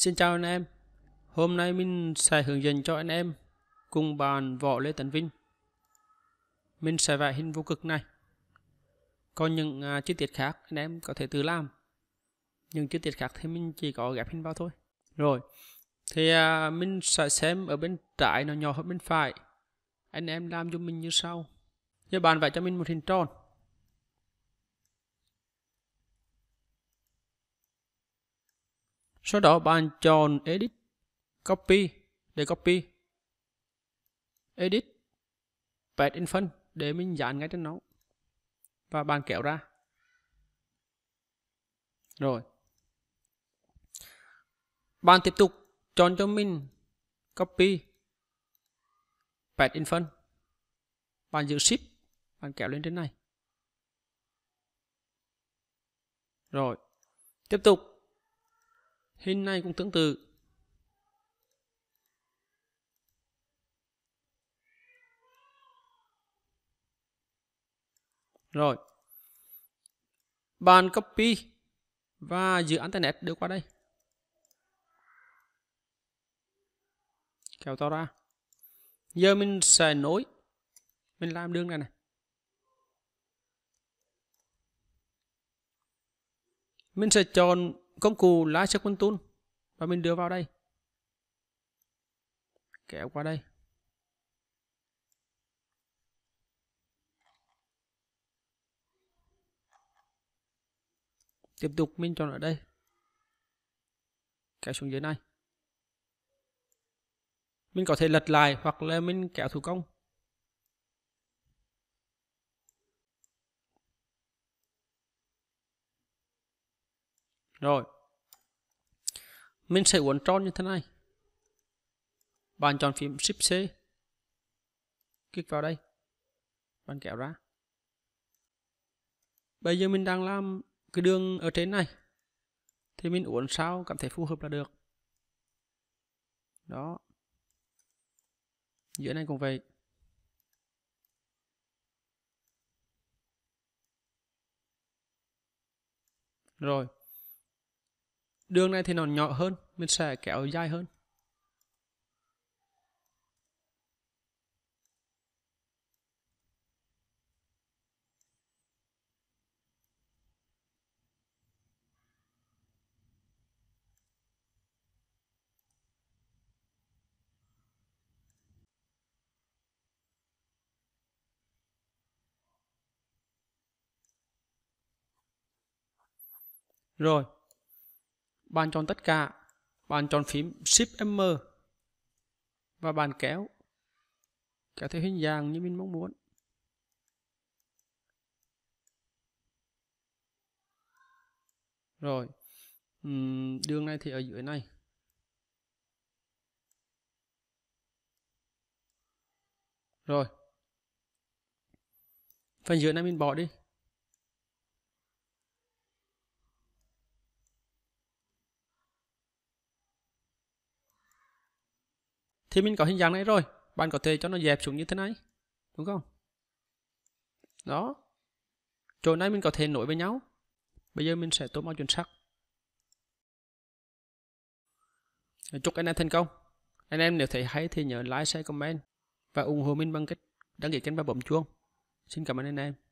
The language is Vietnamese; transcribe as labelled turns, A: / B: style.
A: Xin chào anh em. Hôm nay mình sẽ hướng dẫn cho anh em cùng bàn võ Lê Tấn Vinh. Mình sẽ vẽ hình vô cực này. Còn những uh, chi tiết khác anh em có thể tự làm. Những chi tiết khác thì mình chỉ có ghép hình vào thôi. Rồi. Thì uh, mình sẽ xem ở bên trái nó nhỏ hơn bên phải. Anh em làm cho mình như sau. Như bạn vẽ cho mình một hình tròn. Sau đó bạn chọn Edit, Copy để copy. Edit, Paste in phân để mình dán ngay trên nó. Và bạn kéo ra. Rồi. Bạn tiếp tục chọn cho mình Copy, Paste in phân. Bạn giữ Shift, bạn kéo lên trên này. Rồi. Tiếp tục Hình này cũng tương tự. Rồi. Bàn copy và dự án internet đưa qua đây. Kéo to ra. Giờ mình sẽ nối. Mình làm đường này này. Mình sẽ chọn công cụ lá quân tool và mình đưa vào đây kéo qua đây tiếp tục mình chọn ở đây kéo xuống dưới này mình có thể lật lại hoặc là mình kéo thủ công rồi mình sẽ uốn tròn như thế này bạn chọn phím Shift C kích vào đây bạn kéo ra bây giờ mình đang làm cái đường ở trên này thì mình uốn sao cảm thấy phù hợp là được đó giữa này cũng vậy rồi đường này thì nó nhỏ hơn mình sẽ kéo dài hơn Rồi, bàn chọn tất cả bàn chọn phím Shift M và bàn kéo kéo theo hình dạng như mình mong muốn rồi đường này thì ở dưới này rồi phần dưới này mình bỏ đi thì mình có hình dạng này rồi bạn có thể cho nó dẹp xuống như thế này đúng không đó chỗ này mình có thể nối với nhau bây giờ mình sẽ tô màu chuẩn sắc chúc anh em thành công anh em nếu thấy hay thì nhớ like share comment và ủng hộ mình bằng cách đăng ký kênh và bấm chuông xin cảm ơn anh em